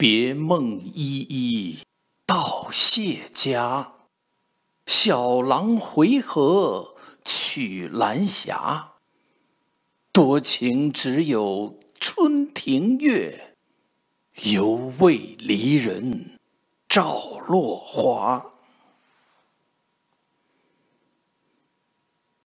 别梦依依到谢家，小郎回合曲阑霞。多情只有春庭月，犹未离人照落花。